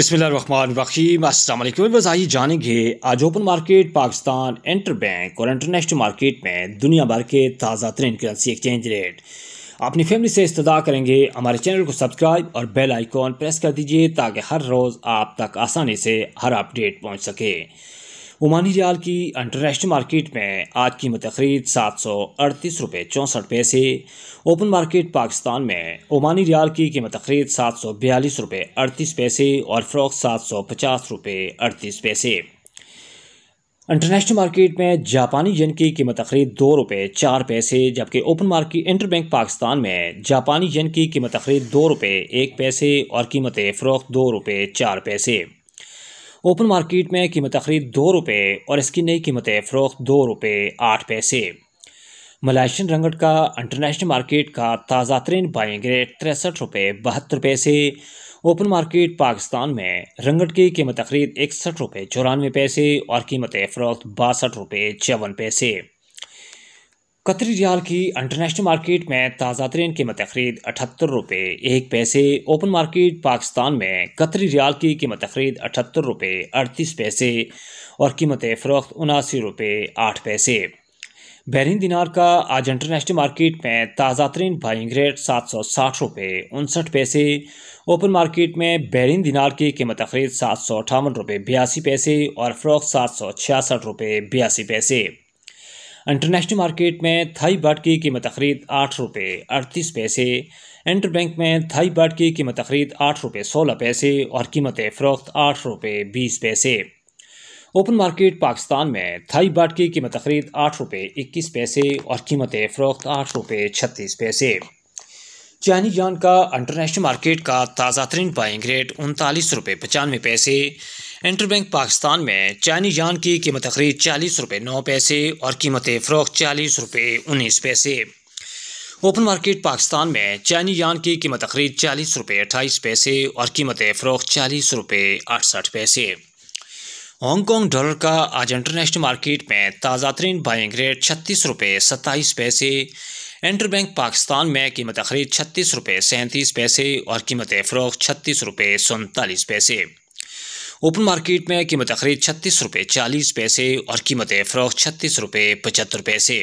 बसमीम अल्लाम आइए जानेंगे आज open market Pakistan interbank और इंटरनेशनल मार्केट में दुनिया भर के ताज़ा तरीन करेंसी एक्सचेंज रेट अपनी फैमिली से इस्तः करेंगे हमारे चैनल को सब्सक्राइब और बेल आइकॉन प्रेस कर दीजिए ताकि हर रोज़ आप तक आसानी से हर अपडेट पहुंच सके ओमानी रियाल की अंतर्राष्ट्रीय मार्केट में आज कीमत खरीद सात सौ अड़तीस रुपये चौंसठ पैसे ओपन मार्केट पाकिस्तान में ओमानी रियाल की कीमत खरीद सात सौ बयालीस रुपये अड़तीस पैसे और फ्रॉक सात सौ पचास रुपये अड़तीस पैसे इंटरनेशनल मार्केट में जापानी जन की कीमत खरीद दो रुपये चार पैसे जबकि ओपन मार्केट इंटरबैंक पाकिस्तान में जापानी जन की कीमत खरीद दो रुपये एक पैसे और कीमत फ़रोख दो रुपये चार पैसे ओपन मार्केट में कीमत खरीद दो रुपये और इसकी नई कीमतें फ़रोख्त दो रुपये आठ पैसे मलाइशियन रंगट का इंटरनेशनल मार्केट का ताज़ा तरीन बाइंग रेट तिरसठ रुपये बहत्तर पैसे ओपन मार्केट पाकिस्तान में रंगट की कीमत खरीद इकसठ रुपये चौरानवे पैसे और कीमत फ़रोख्त बासठ रुपये चौवन पैसे कतरी रियाल की इंटरनेशनल मार्केट में ताज़ा तरीन कीमत खरीद अठहत्तर रुपये एक पैसे ओपन मार्केट पाकिस्तान में कतरी रियाल की कीमत खरीद अठहत्तर रुपये अड़तीस पैसे और कीमत फ़रोख्त उनासी रुपये आठ पैसे बहरीन दिनार का आज इंटरनेशनल मार्केट में ताज़ा तरीन बाइंग रेट सात सौ साठ रुपये उनसठ पैसे ओपन मार्केट में बहरीन दिनार की कीमत खरीद सात सौ अठावन रुपये बयासी पैसे और फ़रोख्त सात सौ छियासठ रुपये बयासी पैसे इंटरनेशनल मार्केट में थाई बाट की कीमत तखरीद आठ रुपये अड़तीस पैसे इंटर बैंक में थाई बाट की कीमत तखरीद आठ रुपये सोलह पैसे और कीमत फ़रोख्त आठ रुपये बीस पैसे ओपन मार्केट पाकिस्तान में थाई बाट की कीमत तखरीद आठ रुपये इक्कीस पैसे और कीमत फ़रोख्त आठ रुपये छत्तीस पैसे चाइनी जान का इंटरनेशनल मार्केट का ताज़ा तरीन बाइंग रेट उनतालीस रुपये पचानवे पैसे इंटर बैंक पाकिस्तान में चाइनी जान की कीमत खरीद चालीस रुपये नौ पैसे और कीमत फ़रोक चालीस रुपये उन्नीस पैसे ओपन मार्केट पाकिस्तान में चाइनी यान की कीमत खरीद चालीस रुपये अट्ठाईस पैसे और कीमत फ़रोक चालीस रुपये अड़सठ पैसे हांगकॉन्ग डॉलर का आज इंटरनेशनल मार्केट में ताज़ा तरीन बाइंग रेट छत्तीस रुपये सत्ताईस पैसे इंटर बैंक पाकिस्तान में कीमत खरीद छत्तीस रुपये सैंतीस पैसे और कीमत फ़रोक छत्तीस रुपये सैंतालीस पैसे ओपन मार्केट में कीमत खरीद छत्तीस रुपये चालीस पैसे और कीमत फ़रोख छत्तीस रुपये पचहत्तर पैसे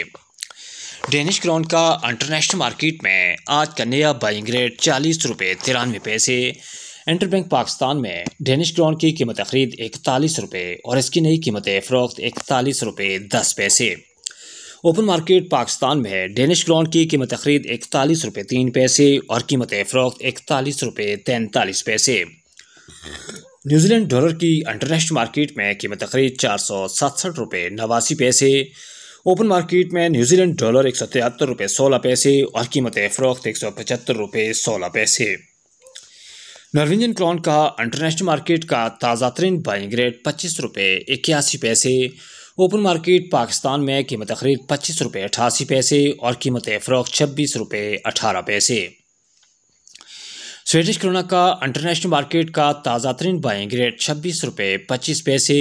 डेनिश क्रॉन का इंटरनेशनल मार्केट में आज का नया बाइंग रेट चालीस रुपये तिरानवे पैसे इंटर बैंक पाकिस्तान में डेनिश क्रॉन की कीमत खरीद इकतालीस रुपये और इसकी नई कीमत फ़रोख्त इकतालीस रुपये दस पैसे ओपन मार्केट पाकिस्तान में डेनिश क्रॉन की कीमत खरीद इकतालीस रुपये तीन पैसे और कीमत फ़रोख्त इकतालीस रुपये तैंतालीस पैसे न्यूजीलैंड डॉलर की इंटरनेशनल मार्केट में कीमत तकरीब चार सौ सतसठ रुपये नवासी पैसे ओपन मार्केट में न्यूजीलैंड डॉलर एक सौ तिहत्तर रुपये सोलह पैसे और कीमत फ़रोख्त एक सौ पचहत्तर रुपये सोलह पैसे नॉर्वेजियन क्रॉन का इंटरनेशनल मार्केट का ताज़ा तरीन बाइंग रेट पच्चीस रुपये इक्यासी पैसे ओपन मार्केट पाकिस्तान में कीमत तकरीब पच्चीस रुपये अठासी पैसे और कीमत फ़रोख्त छब्बीस रुपये अठारह पैसे स्वेडिश क्रोना का इंटरनेशनल मार्केट का ताज़ा तरीन बाइंग रेट छब्बीस रुपये पच्चीस पैसे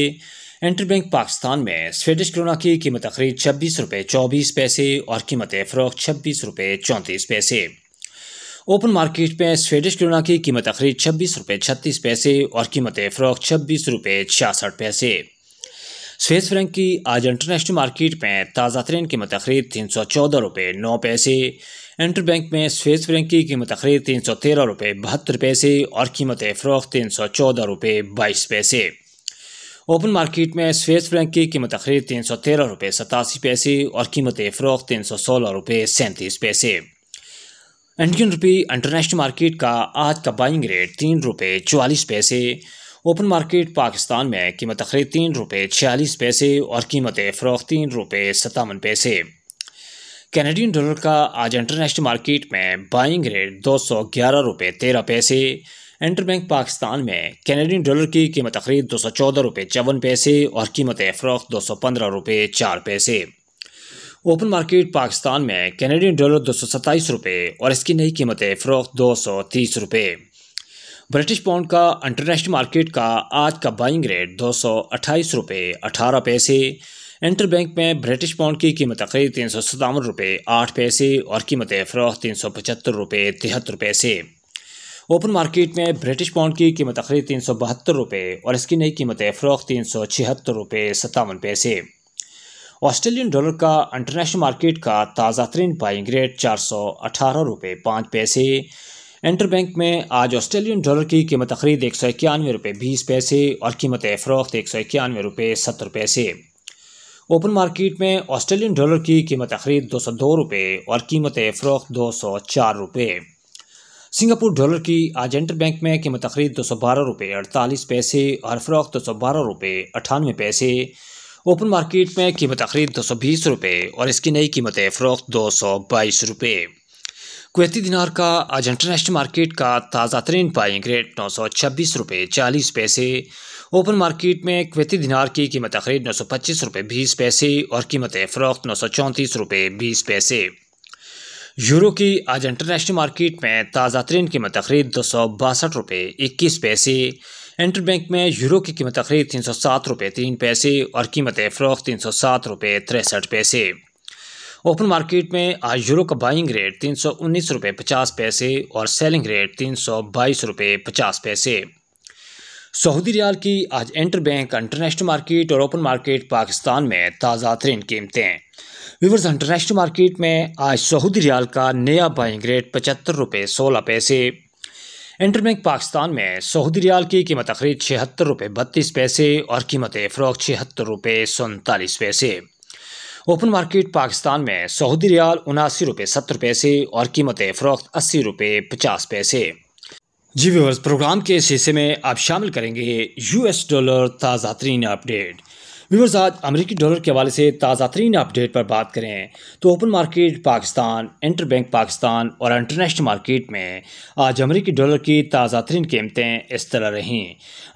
इंटर बैंक पाकिस्तान में स्वेडिश क्रोना की कीमत खरीद छब्बीस रुपये चौबीस पैसे और कीमत फ़रोख छब्बीस रुपये चौंतीस पैसे ओपन मार्केट में स्वेडिश क्रोना की कीमत खरीद छब्बीस रुपये छत्तीस पैसे और कीमत फ़रोख छब्बीस रुपये छियासठ पैसे स्वेस फ्रैंक की आज इंटरनेशनल मार्केट में ताज़ा तरीन कीमत खरीद तीन सौ चौदह रुपये नौ पैसे इंटर बैंक में स्वेस फ्रेंक की कीमत खरीद तीन सौ तेरह रुपये बहत्तर पैसे और कीमत फ़रोख तीन सौ चौदह रुपये बाईस पैसे ओपन मार्केट में स्वेस फ्रेंक की कीमत खरीद तीन सौ तेरह रुपये सतासी पैसे और कीमत फ़रोख तीन सौ सोलह रुपये सैंतीस पैसे इंडियन रुपी इंटरनेशनल मार्केट का आज का बाइंग रेट तीन रुपये चवालीस पैसे ओपन मार्केट पाकिस्तान में कीमत खरीद तीन रुपये छियालीस पैसे और कीमत फ़रोख तीन रुपये सतावन पैसे कैनेडियन डॉलर का आज इंटरनेशनल मार्केट में बाइंग रेट दो सौ ग्यारह रुपये तेरह पैसे इंटरबैंक पाकिस्तान में कैनेडियन डॉलर की कीमत खरीद दो सौ चौदह रुपये चौवन पैसे और कीमत फरोख दो सौ पंद्रह रुपये चार पैसे ओपन मार्केट पाकिस्तान में कैनेडियन डॉलर दो सौ सत्ताईस रुपये और इसकी नई कीमत फरोख दो सौ तीस रुपये ब्रिटिश पाउंड का इंटरनेशनल मार्केट का आज का बाइंग रेट दो सौ अट्ठाईस रुपये अठारह पैसे इंटर बैंक में ब्रिटिश पाउंड की कीमत तकरीब तीन सौ सतावन रुपये आठ पैसे और कीमत फरोख तीन सौ पचहत्तर रुपये तिहत्तर पैसे ओपन मार्केट में ब्रिटिश पाउंड की कीमत तकरीब तीन सौ बहत्तर रुपये और इसकी नई कीमत फरोख तीन सौ छिहत्तर रुपये सत्तावन पैसे ऑस्ट्रेलियन डॉलर का इंटरनेशनल मार्केट का ताज़ा तरीन बाइंग रेट चार सौ अठारह रुपये पाँच पैसे इंटर बैंक में आज ऑस्ट्रेलियन डॉलर की कीमत खरीद एक सौ इक्यानवे रुपये बीस पैसे और कीमत फरोख्त एक सौ इक्यानवे रुपये सत्तर पैसे ओपन मार्केट में ऑस्ट्रेलियन डॉलर की कीमत खरीद दो सौ दो रुपये और कीमत फ़रोख्त दो सौ चार रुपये सिंगापुर डॉलर की आज इंटर बैंक में कीमत खरीद दो सौ बारह रुपये अड़तालीस पैसे और फ़रोख्त दो सौ बारह रुपये अठानवे पैसे ओपन मार्केट में कीमत खरीद दो सौ बीस रुपये और इसकी नई कीमत फ़रोख्त दो सौ बाईस रुपये कुवैती दिनार का आज इंटरनेशनल मार्केट का ताज़ा तरीन बाइंग रेट नौ सौ छब्बीस रुपये चालीस पैसे ओपन मार्केट में कुवैती दिनार की कीमत तकरीब नौ सौ पच्चीस रुपये बीस पैसे और कीमत फ़रोख्त नौ सौ चौंतीस रुपये बीस पैसे यूरो की आज इंटरनेशनल मार्केट में ताज़ा तरीन कीमत खरीद दो सौ बासठ रुपये इक्कीस पैसे इंटर बैंक में यूरो की कीमत खरीद तीन सौ सात रुपये तीन पैसे और कीमत फ़रोख्त तीन सौ सात रुपये तिरसठ पैसे ओपन मार्केट में आज यूरो का बाइंग रेट तीन सौ उन्नीस रुपये पचास पैसे और सेलिंग रेट तीन सौ बाईस रुपये पचास पैसे सऊदी रियाल की आज इंटर बैंक इंटरनेशनल मार्केट और ओपन मार्केट पाकिस्तान में ताज़ा तरीन कीमतें विवर्स इंटरनेशनल मार्केट में आज सऊदी रियाल का नया बाइंग रेट पचहत्तर रुपये सोलह पैसे इंटरबैंक पाकिस्तान में सऊदी रियाल की कीमत खरीद छिहत्तर रुपये बत्तीस पैसे और कीमत फ़रोख छिहत्तर रुपये सैंतालीस पैसे ओपन मार्केट पाकिस्तान में सऊदी रियाल उनासी रुपये सत्तर पैसे और कीमत फ़रोख्त अस्सी रुपये पचास पैसे जी व्यवर्स प्रोग्राम के इस हिस्से में आप शामिल करेंगे यूएस डॉलर ताज़ा तरीन अपडेट व्यूवर्स आज अमेरिकी डॉलर के हवाले से ताज़ा तरीन अपडेट पर बात करें तो open market Pakistan interbank Pakistan और इंटरनेशनल मार्केट में आज अमेरिकी डॉलर की ताज़ा तरीन कीमतें इस तरह रहीं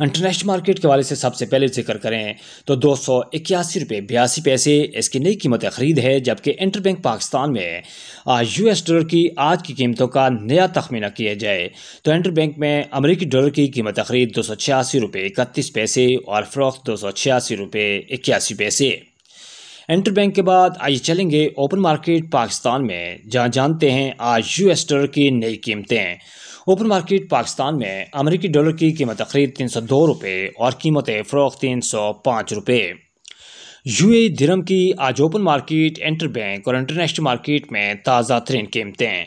इंटरनेशनल मार्केट के हवाले से सबसे पहले जिक्र करें तो दो सौ इक्यासी रुपये बयासी पैसे इसकी नई कीमत खरीद है जबकि इंटर बैंक पाकिस्तान में आज यू एस डॉलर की आज की कीमतों का नया तखमीना किया जाए तो इंटर बैंक में अमरीकी डॉलर की कीमत खरीद दो सौ छियासी रुपये इकतीस पैसे और फ़रोख्त दो सौ छियासी रुपये इक्यासी पैसे इंटर बैंक के बाद आइए चलेंगे ओपन मार्केट पाकिस्तान में जहां जानते हैं आज यूएस डॉलर की नई कीमतें ओपन मार्केट पाकिस्तान में अमेरिकी डॉलर की कीमत तकरीब तीन सौ दो रुपये और कीमत फ़रोख तीन सौ पाँच रुपये यू ए धर्म की आज ओपन मार्केट इंटर बैंक और इंटरनेशनल मार्केट में ताज़ा तरीन कीमतें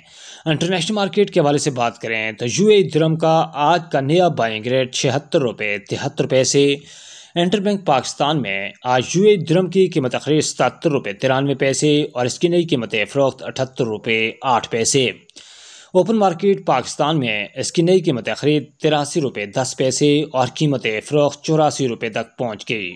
इंटरनेशनल मार्केट के हवाले से बात करें तो यू ए धर्म का आज का नया बाइंग रेट छिहत्तर रुपये तिहत्तर पैसे इंटर बैंक पाकिस्तान में आज यू द्रम की कीमत अखरीद सतर रुपये तिरानवे पैसे और इसकी नई कीमत फ़रोख्त अठहत्तर रुपये आठ पैसे ओपन मार्केट पाकिस्तान में इसकी नई कीमत खरीद तिरासी रुपये दस पैसे और कीमत फ़रोख्त चौरासी रुपये तक पहुँच गई